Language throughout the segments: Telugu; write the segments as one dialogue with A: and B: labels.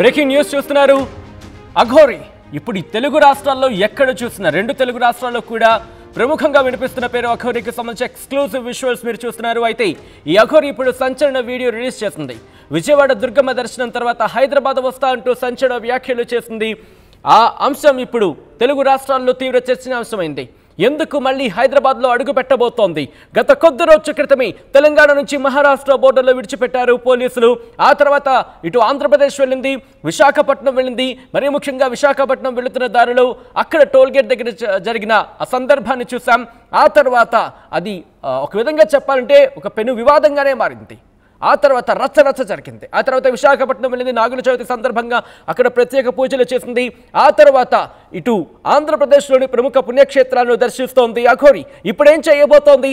A: బ్రేకింగ్ న్యూస్ చూస్తున్నారు అఘోరి ఇప్పుడు ఈ తెలుగు రాష్ట్రాల్లో ఎక్కడ చూసిన రెండు తెలుగు రాష్ట్రాల్లో కూడా ప్రముఖంగా వినిపిస్తున్న పేరు అఘోరికి సంబంధించి ఎక్స్క్లూజివ్ విజువల్స్ మీరు చూస్తున్నారు అయితే ఈ అఘోరి ఇప్పుడు సంచలన వీడియో రిలీజ్ చేసింది విజయవాడ దుర్గమ్మ దర్శనం తర్వాత హైదరాబాద్ వస్తా అంటూ సంచలన వ్యాఖ్యలు చేసింది ఆ అంశం ఇప్పుడు తెలుగు రాష్ట్రాల్లో తీవ్ర చర్చనీయాంశమైంది ఎందుకు మళ్ళీ హైదరాబాద్లో అడుగు పెట్టబోతోంది గత కొద్ది రోజుల క్రితమే తెలంగాణ నుంచి మహారాష్ట్ర బోర్డర్లో విడిచిపెట్టారు పోలీసులు ఆ తర్వాత ఇటు ఆంధ్రప్రదేశ్ వెళ్ళింది విశాఖపట్నం వెళ్ళింది మరీ ముఖ్యంగా విశాఖపట్నం వెళుతున్న దారిలో అక్కడ టోల్గేట్ దగ్గర జరిగిన ఆ సందర్భాన్ని చూసాం ఆ తర్వాత అది ఒక విధంగా చెప్పాలంటే ఒక పెను వివాదంగానే మారింది ఆ తర్వాత రచ్చ రచ్చ జరిగింది ఆ తర్వాత విశాఖపట్నం వెళ్ళింది నాగుల చవితి సందర్భంగా అక్కడ ప్రత్యేక పూజలు చేసింది ఆ తర్వాత ఇటు ఆంధ్రప్రదేశ్లోని ప్రముఖ పుణ్యక్షేత్రాలను దర్శిస్తోంది అఘోరి ఇప్పుడేం చేయబోతోంది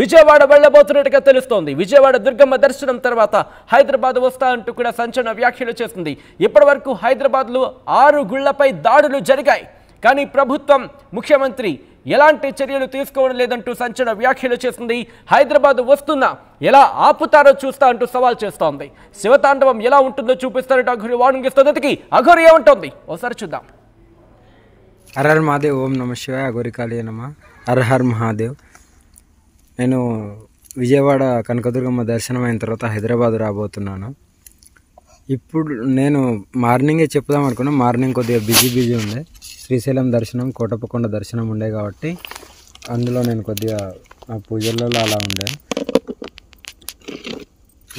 A: విజయవాడ వెళ్ళబోతున్నట్టుగా తెలుస్తోంది విజయవాడ దుర్గమ్మ దర్శనం తర్వాత హైదరాబాద్ వస్తా అంటూ కూడా సంచలన వ్యాఖ్యలు చేస్తుంది ఇప్పటి వరకు హైదరాబాద్లో ఆరు గుళ్లపై దాడులు జరిగాయి కానీ ప్రభుత్వం ముఖ్యమంత్రి ఎలాంటి చర్యలు తీసుకోవడం లేదంటూ సంచలన వ్యాఖ్యలు చేస్తుంది హైదరాబాద్ వస్తున్నా ఎలా ఆపుతారో చూస్తా అంటూ సవాల్ చేస్తోంది శివతాండవం ఎలా ఉంటుందో చూపిస్తారంటూ అఘోరి వార్నింగ్ ఇస్తున్నదికి అఘోరి ఏముంటుంది ఒకసారి చూద్దాం
B: అర్హర్ మహాదేవ్ ఓం నమ శివాయ కాళీ నమ అర్హర్ మహాదేవ్ నేను విజయవాడ కనకదుర్గమ్మ దర్శనం అయిన తర్వాత హైదరాబాద్ రాబోతున్నాను ఇప్పుడు నేను మార్నింగే చెప్దాం అనుకున్నాను మార్నింగ్ కొద్దిగా బిజీ బిజీ ఉంది శ్రీశైలం దర్శనం కోటప్పకొండ దర్శనం ఉండే కాబట్టి అందులో నేను కొద్దిగా ఆ పూజల్లో అలా ఉండే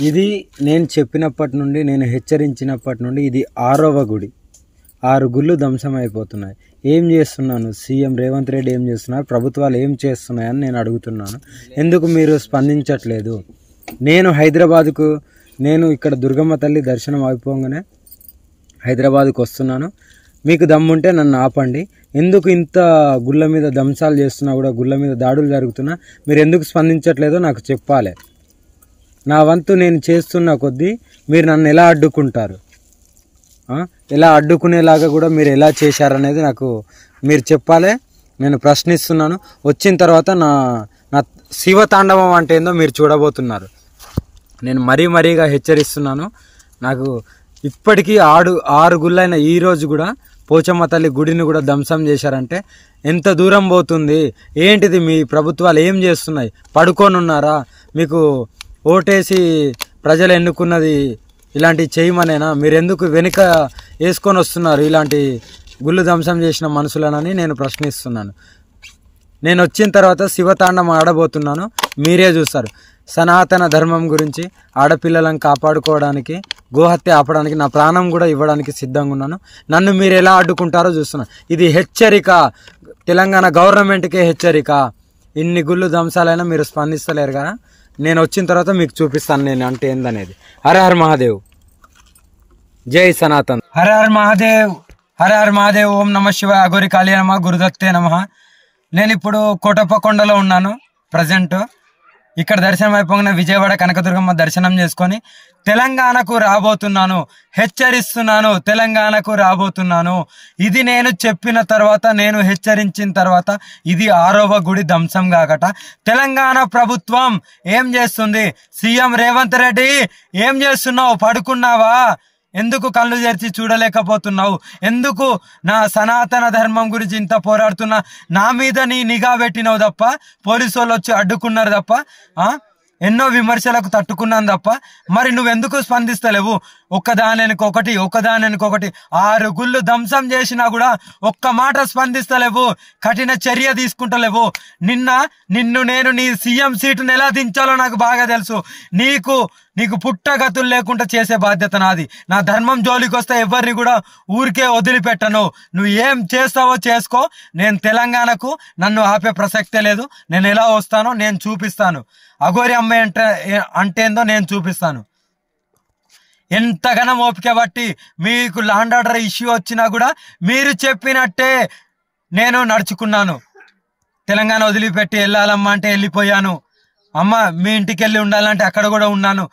B: ఇది నేను చెప్పినప్పటి నుండి నేను హెచ్చరించినప్పటి నుండి ఇది ఆరవ గుడి ఆరు గుళ్ళు ధ్వంసం అయిపోతున్నాయి ఏం చేస్తున్నాను సీఎం రేవంత్ రెడ్డి ఏం చేస్తున్నారు ప్రభుత్వాలు ఏం చేస్తున్నాయని నేను అడుగుతున్నాను ఎందుకు మీరు స్పందించట్లేదు నేను హైదరాబాద్కు నేను ఇక్కడ దుర్గమ్మ తల్లి దర్శనం అయిపోగానే హైదరాబాద్కు వస్తున్నాను మీకు దమ్ముంటే నన్ను ఆపండి ఎందుకు ఇంత గుళ్ళ మీద దంశాలు చేస్తున్నా కూడా గుళ్ళ మీద దాడులు జరుగుతున్నా మీరు ఎందుకు స్పందించట్లేదో నాకు చెప్పాలి నా వంతు నేను చేస్తున్న కొద్దీ మీరు నన్ను ఎలా అడ్డుకుంటారు ఎలా అడ్డుకునేలాగా కూడా మీరు ఎలా చేశారనేది నాకు మీరు చెప్పాలి నేను ప్రశ్నిస్తున్నాను వచ్చిన తర్వాత నా నా శివతాండవం అంటే ఏందో మీరు చూడబోతున్నారు నేను మరీ మరీగా హెచ్చరిస్తున్నాను నాకు ఇప్పటికీ ఆడు ఆరు గుళ్ళైన ఈరోజు కూడా పోచమ్మ తల్లి గుడిని కూడా ధ్వంసం చేశారంటే ఎంత దూరం పోతుంది ఏంటిది మీ ప్రభుత్వాలు ఏం చేస్తున్నాయి పడుకోనున్నారా మీకు ఓటేసి ప్రజలు ఎన్నుకున్నది ఇలాంటి చేయమనేనా మీరెందుకు వెనుక వేసుకొని వస్తున్నారు ఇలాంటి గుళ్ళు ధ్వంసం చేసిన మనుషులనని నేను ప్రశ్నిస్తున్నాను నేను వచ్చిన తర్వాత శివతాండం ఆడబోతున్నాను మీరే చూస్తారు సనాతన ధర్మం గురించి ఆడపిల్లలను కాపాడుకోవడానికి గోహత్య ఆపడానికి నా ప్రాణం కూడా ఇవ్వడానికి సిద్ధంగా ఉన్నాను నన్ను మీరు ఎలా అడ్డుకుంటారో చూస్తున్నాను ఇది హెచ్చరిక తెలంగాణ గవర్నమెంట్కే హెచ్చరిక ఇన్ని గుళ్ళు ధ్వంసాలైనా మీరు స్పందిస్తలేరు కదా నేను వచ్చిన తర్వాత మీకు చూపిస్తాను నేను అంటే ఏందనేది హర హర్ మహాదేవ్ జై సనాతన్ హర హర్ మహాదేవ్ హర హర్ మహాదేవ్ ఓం నమ శివ అగోరి కాళీ నమ గురుదత్తే నమ నేను ఇప్పుడు కోటప్పకొండలో ఉన్నాను ప్రజెంట్ ఇక్కడ దర్శనం అయిపోయిన విజయవాడ కనకదుర్గమ్మ దర్శనం చేసుకొని తెలంగాణకు రాబోతున్నాను హెచ్చరిస్తున్నాను తెలంగాణకు రాబోతున్నాను ఇది నేను చెప్పిన తర్వాత నేను హెచ్చరించిన తర్వాత ఇది ఆరవ గుడి ధ్వంసం కాకట తెలంగాణ ప్రభుత్వం ఏం చేస్తుంది సీఎం రేవంత్ రెడ్డి ఏం చేస్తున్నావు పడుకున్నావా ఎందుకు కళ్ళు తెరిచి చూడలేకపోతున్నావు ఎందుకు నా సనాతన ధర్మం గురించి ఇంత పోరాడుతున్నా నా మీద నీ నిఘా పెట్టినావు తప్ప పోలీసు వాళ్ళు వచ్చి అడ్డుకున్నారు తప్ప ఎన్నో విమర్శలకు తట్టుకున్నాను తప్ప మరి నువ్వెందుకు స్పందిస్తలేవు ఒకదానికొకటి ఒకదానికొకటి ఆరు గుళ్ళు ధ్వంసం చేసినా కూడా ఒక్క మాట స్పందిస్తలేవు కఠిన చర్య తీసుకుంటలేవు నిన్న నిన్ను నేను నీ సీఎం సీటును ఎలా దించాలో నాకు బాగా తెలుసు నీకు నీకు పుట్టగతులు లేకుండా చేసే బాధ్యత నాది నా ధర్మం జోలికి వస్తే ఎవరిని కూడా ఊరికే వదిలిపెట్టను నువ్వు ఏం చేస్తావో చేసుకో నేను తెలంగాణకు నన్ను ఆపే ప్రసక్తే లేదు నేను ఎలా వస్తానో నేను చూపిస్తాను అఘోరి అమ్మాయి అంటే అంటేందో నేను చూపిస్తాను ఎంతగానో ఓపిక బట్టి మీకు ల్యాండ్ ఆర్డర్ ఇష్యూ వచ్చినా కూడా మీరు చెప్పినట్టే నేను నడుచుకున్నాను తెలంగాణ వదిలిపెట్టి వెళ్ళాలమ్మా అంటే వెళ్ళిపోయాను అమ్మ మీ ఇంటికి వెళ్ళి ఉండాలంటే అక్కడ కూడా ఉన్నాను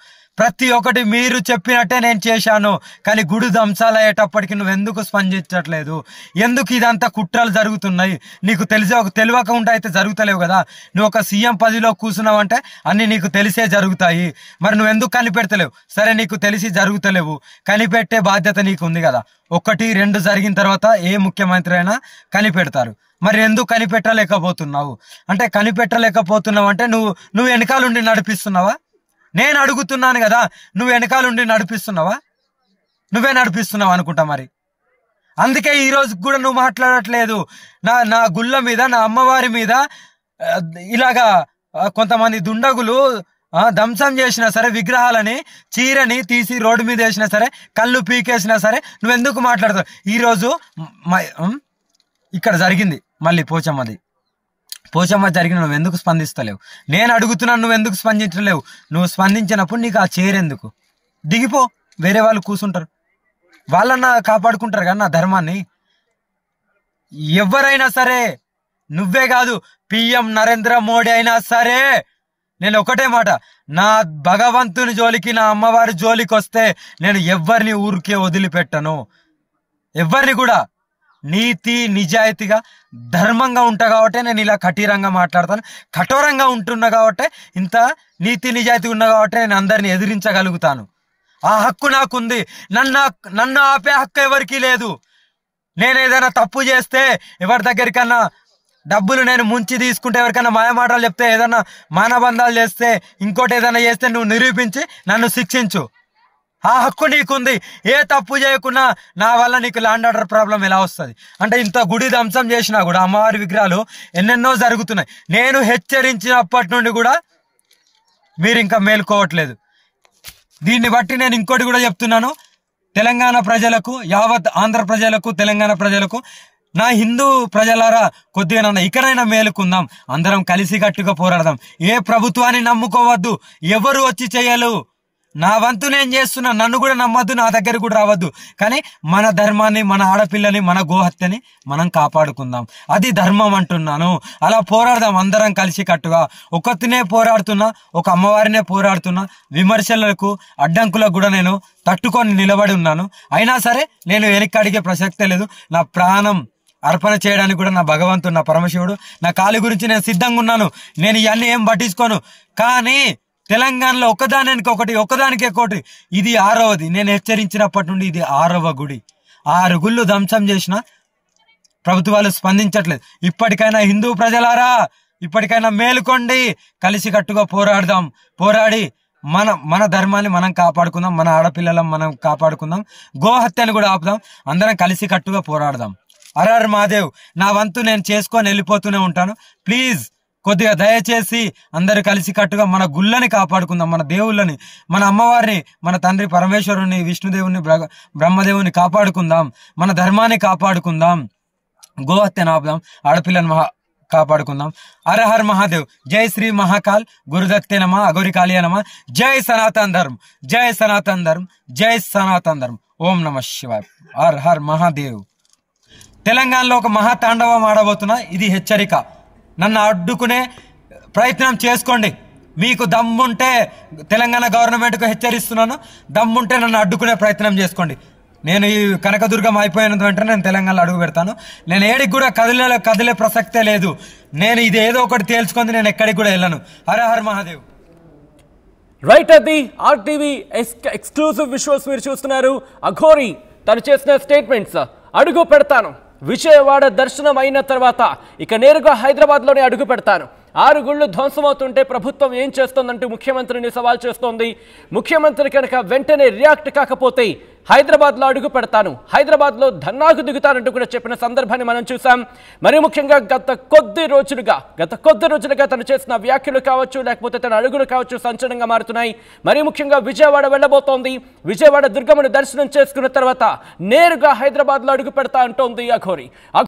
B: ప్రతి ఒక్కటి మీరు చెప్పినట్టే నేను చేశాను కానీ గుడి ధ్వంసాలు అయ్యేటప్పటికి నువ్వు ఎందుకు స్పందించట్లేదు ఎందుకు ఇదంతా కుట్రలు జరుగుతున్నాయి నీకు తెలిసే ఒక తెలియక ఉంటే అయితే జరుగుతలేవు కదా నువ్వు ఒక సీఎం పదిలో కూర్చున్నావు అంటే అన్నీ నీకు తెలిసే జరుగుతాయి మరి నువ్వు ఎందుకు కనిపెడతలేవు సరే నీకు తెలిసి జరుగుతలేవు కనిపెట్టే బాధ్యత నీకు ఉంది కదా ఒకటి రెండు జరిగిన తర్వాత ఏ ముఖ్యమంత్రి అయినా కనిపెడతారు మరి ఎందుకు కనిపెట్టలేకపోతున్నావు అంటే కనిపెట్టలేకపోతున్నావు అంటే నువ్వు నువ్వు వెనకాల నడిపిస్తున్నావా నేను అడుగుతున్నాను కదా నువ్వు వెనకాలండి నడిపిస్తున్నావా నువ్వే నడిపిస్తున్నావు అనుకుంటా మరి అందుకే ఈరోజు కూడా నువ్వు మాట్లాడట్లేదు నా నా గుళ్ళ మీద నా అమ్మవారి మీద ఇలాగా కొంతమంది దుండగులు ధ్వంసం చేసినా సరే విగ్రహాలని చీరని తీసి రోడ్డు మీద వేసినా సరే కళ్ళు పీకేసినా సరే నువ్వెందుకు మాట్లాడతావు ఈరోజు ఇక్కడ జరిగింది మళ్ళీ పోచమ్మది పోచమ్మ జరిగిన నువ్వు ఎందుకు స్పందిస్తలేవు నేను అడుగుతున్నాను నువ్వు ఎందుకు స్పందించలేవు నువ్వు స్పందించినప్పుడు నీకు ఆ చేరెందుకు దిగిపో వేరే వాళ్ళు కూర్చుంటారు వాళ్ళన్న కాపాడుకుంటారు కానీ నా ధర్మాన్ని ఎవరైనా సరే నువ్వే కాదు పిఎం నరేంద్ర మోడీ అయినా సరే నేను ఒకటే మాట నా భగవంతుని జోలికి నా అమ్మవారి జోలికి వస్తే నేను ఎవరిని ఊరికే వదిలిపెట్టను ఎవరిని కూడా నీతి నిజాయితీగా ధర్మంగా ఉంటా కాబట్టి నేను ఇలా కఠిరంగా మాట్లాడతాను కఠోరంగా ఉంటున్నా కాబట్టి ఇంత నీతి నిజాయితీ ఉన్నా కాబట్టి నేను అందరిని ఎదిరించగలుగుతాను ఆ హక్కు నాకుంది నన్ను నన్ను ఆపే హక్కు ఎవరికీ లేదు నేను ఏదైనా తప్పు చేస్తే ఎవరి దగ్గరికన్నా డబ్బులు నేను ముంచి తీసుకుంటే ఎవరికైనా మాయమాటలు చెప్తే ఏదైనా మానబంధాలు చేస్తే ఇంకోటి ఏదైనా చేస్తే నువ్వు నిరూపించి నన్ను శిక్షించు ఆ హక్కు నీకుంది ఏ తప్పు చేయకున్నా నా వల్ల నీకు ల్యాండ్ ఆర్డర్ ప్రాబ్లం ఎలా వస్తుంది అంటే ఇంత గుడి ధ్వంసం చేసినా కూడా అమ్మవారి విగ్రహాలు ఎన్నెన్నో జరుగుతున్నాయి నేను హెచ్చరించినప్పటి నుండి కూడా మీరు ఇంకా మేలుకోవట్లేదు దీన్ని బట్టి నేను ఇంకోటి కూడా చెప్తున్నాను తెలంగాణ ప్రజలకు యావత్ ఆంధ్ర ప్రజలకు తెలంగాణ ప్రజలకు నా హిందూ ప్రజలారా కొద్దిగా నన్ను ఇక్కడైనా మేలుకుందాం అందరం కలిసి కట్టుగా పోరాడదాం ఏ ప్రభుత్వాన్ని నమ్ముకోవద్దు ఎవరు వచ్చి చేయలు నా వంతు నేను చేస్తున్నా నన్ను కూడా నమ్మద్దు నా దగ్గర కూడా రావద్దు కానీ మన ధర్మాన్ని మన ఆడపిల్లని మన గోహత్యని మనం కాపాడుకుందాం అది ధర్మం అంటున్నాను అలా పోరాడదాం అందరం కలిసి కట్టుగా ఒకతినే పోరాడుతున్నా ఒక అమ్మవారినే పోరాడుతున్నా విమర్శలకు అడ్డంకులకు కూడా నేను తట్టుకొని నిలబడి ఉన్నాను అయినా సరే నేను అడిగే ప్రసక్తే లేదు నా ప్రాణం అర్పణ చేయడానికి కూడా నా భగవంతుడు నా పరమశివుడు నా కాలు గురించి నేను సిద్ధంగా ఉన్నాను నేను ఇవన్నీ ఏం పట్టించుకోను కానీ తెలంగాణలో ఒకదానికి ఒకటి ఒకదానికి ఒకటి ఇది ఆరవది నేను హెచ్చరించినప్పటి నుండి ఇది ఆరవ గుడి ఆరు గుళ్ళు ధ్వంసం చేసిన ప్రభుత్వాలు స్పందించట్లేదు ఇప్పటికైనా హిందూ ప్రజలారా ఇప్పటికైనా మేలుకోండి కట్టుగా పోరాడదాం పోరాడి మన మన ధర్మాన్ని మనం కాపాడుకుందాం మన ఆడపిల్లలను మనం కాపాడుకుందాం గోహత్యను కూడా ఆపుదాం అందరం కలిసి కట్టుగా పోరాడదాం అరర్ మాదేవ్ నా వంతు నేను చేసుకొని వెళ్ళిపోతూనే ఉంటాను ప్లీజ్ కొద్దిగా దయచేసి అందరు కలిసి కట్టుగా మన గుళ్ళని కాపాడుకుందాం మన దేవుళ్ళని మన అమ్మవారిని మన తండ్రి పరమేశ్వరుని విష్ణుదేవుని బ్రహ్మదేవుని కాపాడుకుందాం మన ధర్మాన్ని కాపాడుకుందాం గోహత్యను ఆపుదాం ఆడపిల్లని మహా కాపాడుకుందాం హర్ మహాదేవ్ జై శ్రీ మహాకాల్ గురుదత్తే నమ అగౌరికాళీ నమ జై సనాతన్ ధర్మ్ జై సనాతన్ ధర్మ్ జై సనాతన్ ధర్మ్ ఓం నమ శివాయ్ అర్హర్ హర్ మహాదేవ్ తెలంగాణలో ఒక మహాతాండవం ఆడబోతున్నా ఇది హెచ్చరిక నన్ను అడ్డుకునే ప్రయత్నం చేసుకోండి మీకు దమ్ముంటే తెలంగాణ గవర్నమెంట్కు హెచ్చరిస్తున్నాను దమ్ముంటే నన్ను అడ్డుకునే ప్రయత్నం చేసుకోండి నేను ఈ కనకదుర్గం అయిపోయిన వెంటనే నేను తెలంగాణలో అడుగు పెడతాను నేను ఏడికి కూడా కదిలే కదిలే ప్రసక్తే లేదు నేను ఇది ఏదో ఒకటి
A: తేల్చుకుంది నేను ఎక్కడికి కూడా వెళ్ళను హర హర్ మహాదేవ్ రైట్ అది ఆర్టీవీ ఎక్స్క్లూజివ్ విషువల్స్ మీరు చూస్తున్నారు అఘోరి తను చేసిన స్టేట్మెంట్స్ అడుగు పెడతాను విజయవాడ దర్శనం అయిన తర్వాత ఇక నేరుగా హైదరాబాద్లోనే అడుగు పెడతాను ఆరు గుళ్ళు ధ్వంసమవుతుంటే ప్రభుత్వం ఏం చేస్తోందంటూ ముఖ్యమంత్రిని సవాల్ చేస్తోంది ముఖ్యమంత్రి కనుక వెంటనే రియాక్ట్ కాకపోతే హైదరాబాద్లో అడుగు పెడతాను హైదరాబాద్లో ధర్నాకు దిగుతానంటూ కూడా చెప్పిన సందర్భాన్ని మనం చూసాం మరి ముఖ్యంగా గత కొద్ది రోజులుగా గత కొద్ది రోజులుగా తను చేసిన వ్యాఖ్యలు కావచ్చు లేకపోతే తన అడుగులు కావచ్చు సంచలనంగా మారుతున్నాయి మరి ముఖ్యంగా విజయవాడ వెళ్ళబోతోంది విజయవాడ దుర్గమ్మను దర్శనం చేసుకున్న తర్వాత నేరుగా హైదరాబాద్లో అడుగు పెడతా అంటోంది అఘోరి